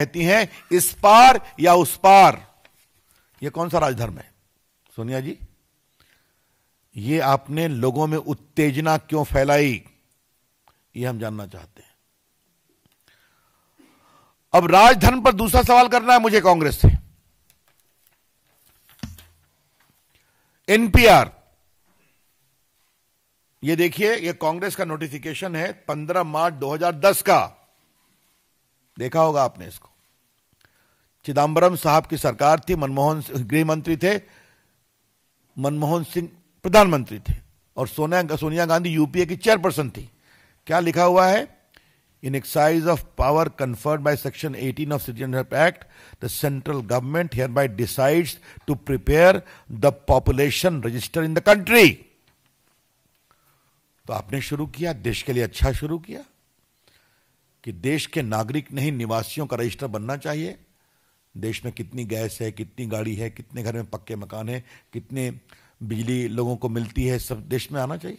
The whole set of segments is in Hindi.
कहती हैं इस पार या उस पार ये कौन सा राजधर्म है सोनिया जी ये आपने लोगों में उत्तेजना क्यों फैलाई ये हम जानना चाहते हैं अब राजधर्म पर दूसरा सवाल करना है मुझे कांग्रेस से एनपीआर ये देखिए ये कांग्रेस का नोटिफिकेशन है 15 मार्च 2010 का देखा होगा आपने इसको चिदम्बरम साहब की सरकार थी मनमोहन गृह मंत्री थे मनमोहन सिंह प्रधानमंत्री थे और सोनिया सोनिया गांधी यूपीए की चेयरपर्सन थी क्या लिखा हुआ है in exercise of power conferred by section 18 of citizenship act the central government hereby decides to prepare the population register in the country तो आपने शुरू किया देश के लिए अच्छा शुरू किया कि देश के नागरिक नहीं निवासियों का रजिस्टर बनना चाहिए देश में कितनी गैस है कितनी गाड़ी है कितने घर में पक्के मकान है कितने बिजली लोगों को मिलती है सब देश में आना चाहिए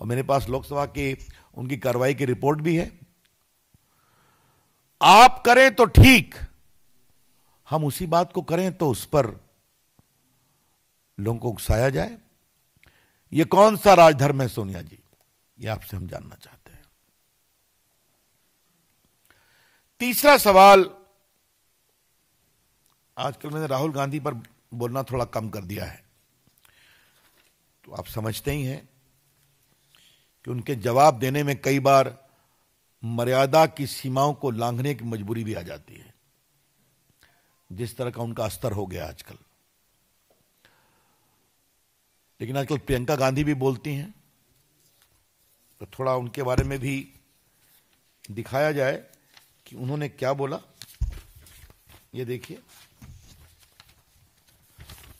और मेरे पास लोकसभा की उनकी कार्रवाई की रिपोर्ट भी है आप करें तो ठीक हम उसी बात को करें तो उस पर लोगों को उकसाया जाए ये कौन सा राजधर्म है सोनिया जी ये आपसे हम जानना चाहते हैं तीसरा सवाल आजकल मैंने राहुल गांधी पर बोलना थोड़ा कम कर दिया है तो आप समझते ही हैं कि उनके जवाब देने में कई बार मर्यादा की सीमाओं को लांघने की मजबूरी भी आ जाती है जिस तरह का उनका स्तर हो गया आजकल लेकिन आजकल प्रियंका गांधी भी बोलती हैं तो थोड़ा उनके बारे में भी दिखाया जाए कि उन्होंने क्या बोला ये देखिए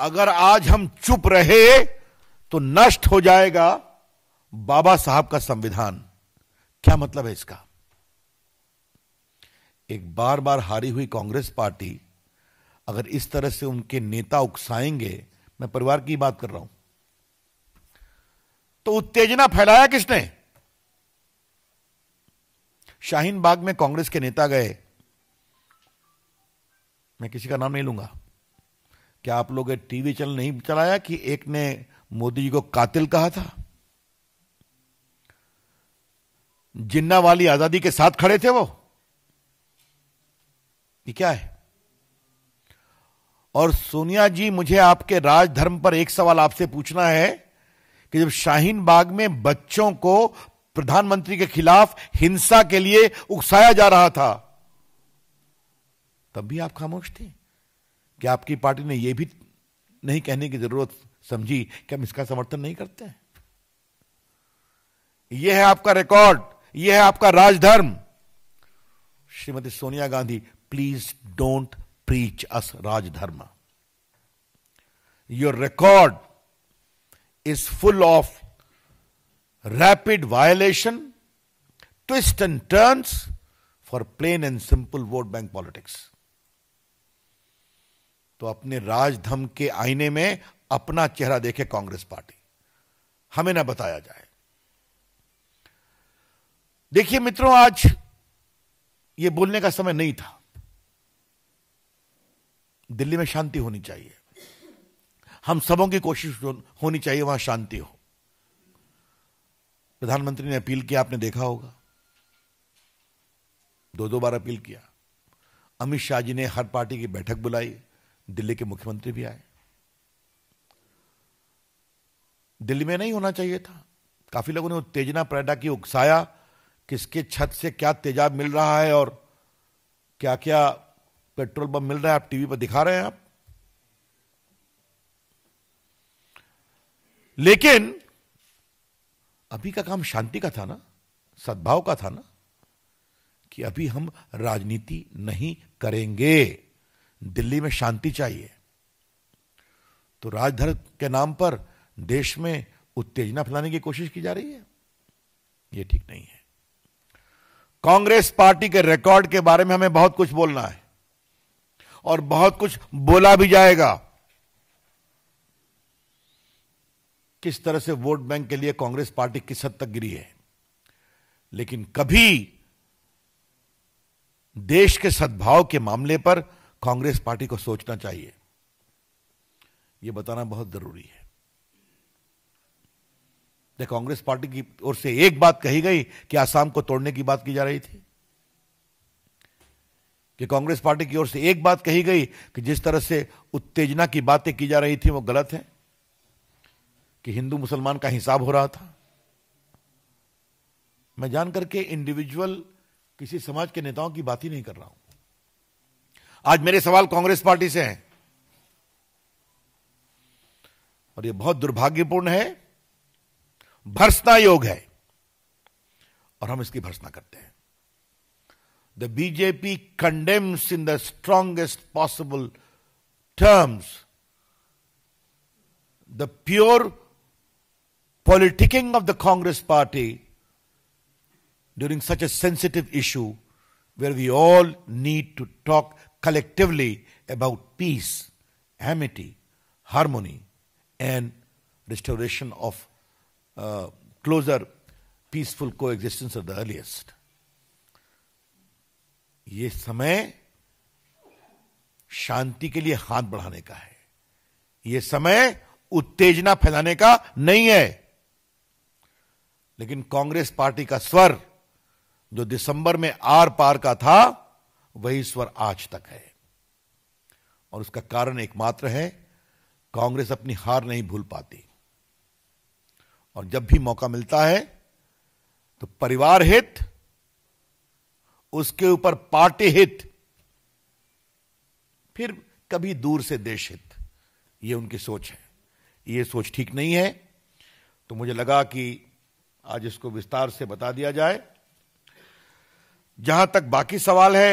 अगर आज हम चुप रहे तो नष्ट हो जाएगा बाबा साहब का संविधान क्या मतलब है इसका एक बार बार हारी हुई कांग्रेस पार्टी अगर इस तरह से उनके नेता उकसाएंगे मैं परिवार की बात कर रहा हूं तो उत्तेजना फैलाया किसने शाहीन बाग में कांग्रेस के नेता गए मैं किसी का नाम नहीं लूंगा क्या आप लोग टीवी चैनल नहीं चलाया कि एक ने मोदी जी को कातिल कहा था जिन्ना वाली आजादी के साथ खड़े थे वो ये क्या है और सोनिया जी मुझे आपके राजधर्म पर एक सवाल आपसे पूछना है कि जब शाहीन बाग में बच्चों को प्रधानमंत्री के खिलाफ हिंसा के लिए उकसाया जा रहा था तब भी आप खामोश थे कि आपकी पार्टी ने यह भी नहीं कहने की जरूरत समझी कि हम इसका समर्थन नहीं करते हैं यह है आपका रिकॉर्ड यह है आपका राजधर्म Shrimati Sonia Gandhi please don't preach us rajdharma your record is full of rapid violation, twists and turns for plain and simple vote bank politics तो अपने राजधम के आईने में अपना चेहरा देखे कांग्रेस पार्टी हमें ना बताया जाए देखिए मित्रों आज ये बोलने का समय नहीं था दिल्ली में शांति होनी चाहिए हम सबों की कोशिश होनी चाहिए वहां शांति हो प्रधानमंत्री ने अपील किया आपने देखा होगा दो दो बार अपील किया अमित शाह जी ने हर पार्टी की बैठक बुलाई दिल्ली के मुख्यमंत्री भी आए दिल्ली में नहीं होना चाहिए था काफी लोगों ने उत्तेजना पैदा की उकसाया किसके छत से क्या तेजाब मिल रहा है और क्या क्या पेट्रोल पंप मिल रहा है आप टीवी पर दिखा रहे हैं आप लेकिन अभी का काम शांति का था ना सद्भाव का था ना कि अभी हम राजनीति नहीं करेंगे दिल्ली में शांति चाहिए तो राजधर के नाम पर देश में उत्तेजना फैलाने की कोशिश की जा रही है यह ठीक नहीं है कांग्रेस पार्टी के रिकॉर्ड के बारे में हमें बहुत कुछ बोलना है और बहुत कुछ बोला भी जाएगा किस तरह से वोट बैंक के लिए कांग्रेस पार्टी किस हद तक गिरी है लेकिन कभी देश के सद्भाव के मामले पर कांग्रेस पार्टी को सोचना चाहिए यह बताना बहुत जरूरी है कांग्रेस पार्टी की ओर से एक बात कही गई कि आसाम को तोड़ने की बात की जा रही थी कि कांग्रेस पार्टी की ओर से एक बात कही गई कि जिस तरह से उत्तेजना की बातें की जा रही थी वो गलत है कि हिंदू मुसलमान का हिसाब हो रहा था मैं जानकर के इंडिविजुअल किसी समाज के नेताओं की बात ही नहीं कर रहा हूं आज मेरे सवाल कांग्रेस पार्टी से हैं और यह बहुत दुर्भाग्यपूर्ण है भर्सना योग है और हम इसकी भर्सना करते हैं the BJP condemns in the strongest possible terms the pure politicking of the Congress party during such a sensitive issue where we all need to talk collectively about peace, amity, harmony, and restoration of uh, closer peaceful coexistence at the earliest. ये समय शांति के लिए हाथ बढ़ाने का है ये समय उत्तेजना फैलाने का नहीं है लेकिन कांग्रेस पार्टी का स्वर जो दिसंबर में आर पार का था वही स्वर आज तक है और उसका कारण एकमात्र है कांग्रेस अपनी हार नहीं भूल पाती और जब भी मौका मिलता है तो परिवार हित उसके ऊपर पार्टी हित फिर कभी दूर से देश हित ये उनकी सोच है ये सोच ठीक नहीं है तो मुझे लगा कि आज इसको विस्तार से बता दिया जाए जहां तक बाकी सवाल है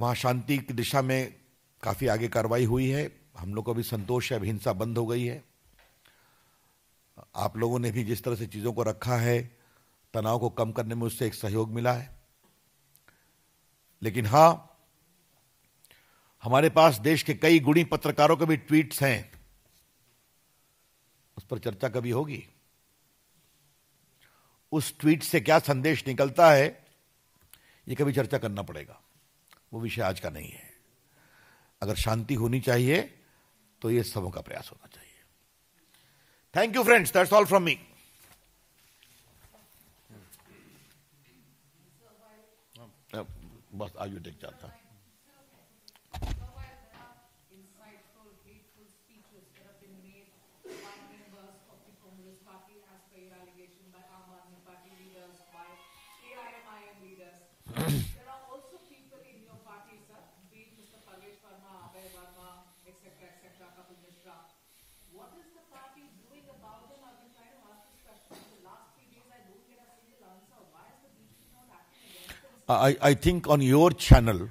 वहां शांति की दिशा में काफी आगे कार्रवाई हुई है हम लोग को भी संतोष है हिंसा बंद हो गई है आप लोगों ने भी जिस तरह से चीजों को रखा है तनाव को कम करने में उससे एक सहयोग मिला है लेकिन हां हमारे पास देश के कई गुणी पत्रकारों के भी ट्वीट्स हैं उस पर चर्चा कभी होगी उस ट्वीट से क्या संदेश निकलता है ये कभी चर्चा करना पड़ेगा वो विषय आज का नहीं है अगर शांति होनी चाहिए तो ये सबों का प्रयास होना चाहिए thank you friends that's all from me बस आज टेक जाता I, I think on your channel,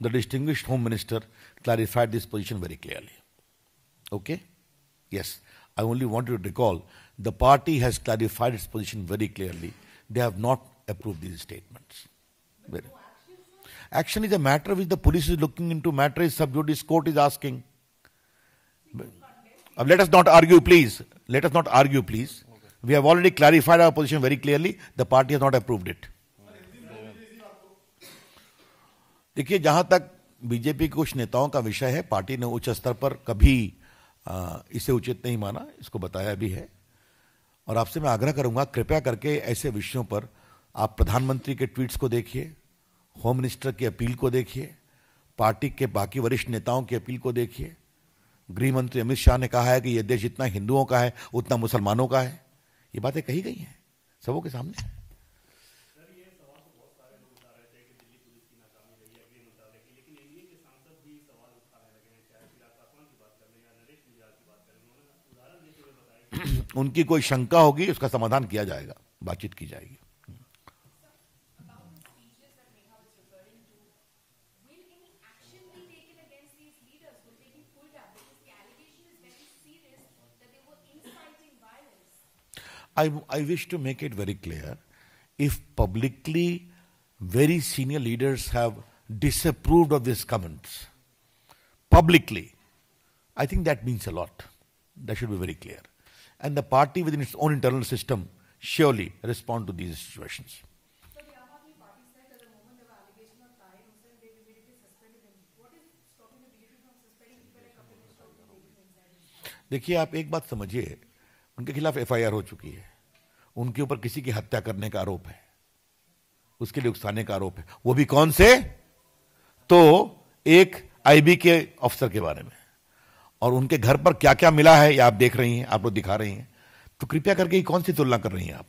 the distinguished Home Minister clarified this position very clearly. Okay? Yes. I only want you to recall the party has clarified its position very clearly. They have not approved these statements. Very. Action is a matter which the police is looking into, matter is subjudice, court is asking. Uh, let us not argue, please. Let us not argue, please. We have already clarified our position very clearly. The party has not approved it. देखिए जहां तक बीजेपी के कुछ नेताओं का विषय है पार्टी ने उच्च स्तर पर कभी इसे उचित नहीं माना इसको बताया भी है और आपसे मैं आग्रह करूंगा कृपया करके ऐसे विषयों पर आप प्रधानमंत्री के ट्वीट्स को देखिए होम मिनिस्टर की अपील को देखिए पार्टी के बाकी वरिष्ठ नेताओं की अपील को देखिए गृहमंत्री अमित शाह ने कहा है कि यह देश जितना हिंदुओं का है उतना मुसलमानों का है ये बातें कही गई हैं सबों के सामने उनकी कोई शंका होगी उसका समाधान किया जाएगा बातचीत की जाएगी I, I wish to make it very clear if publicly very senior leaders have disapproved of these comments publicly, I think that means a lot. That should be very clear. and the party within its own internal system surely respond to these situations. देखिए आप एक बात समझिए उनके खिलाफ एफआईआर हो चुकी है उनके ऊपर किसी की हत्या करने का आरोप है उसके लिए उकसाने का आरोप है वो भी कौन से तो एक आईबी के अफसर के बारे में और उनके घर पर क्या क्या मिला है ये आप देख रही हैं आप लोग दिखा रही हैं तो कृपया करके ये कौन सी तुलना कर रही हैं आप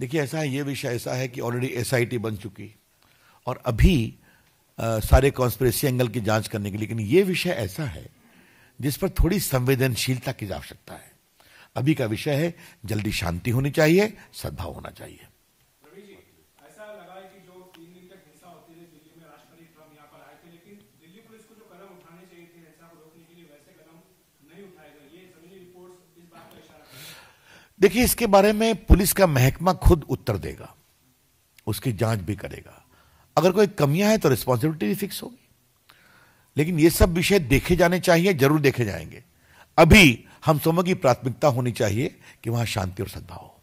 देखिए ऐसा है ये विषय ऐसा है कि ऑलरेडी एसआईटी बन चुकी और अभी आ, सारे कॉन्स्परेसी एंगल की जांच करने के लिए लेकिन ये विषय ऐसा है जिस पर थोड़ी संवेदनशीलता की आवश्यकता है अभी का विषय है जल्दी शांति होनी चाहिए सद्भाव होना चाहिए देखिए इसके बारे में पुलिस का महकमा खुद उत्तर देगा उसकी जांच भी करेगा अगर कोई कमियां हैं तो रिस्पॉन्सिबिलिटी भी फिक्स होगी लेकिन ये सब विषय देखे जाने चाहिए जरूर देखे जाएंगे अभी हम सबों की प्राथमिकता होनी चाहिए कि वहाँ शांति और सद्भाव हो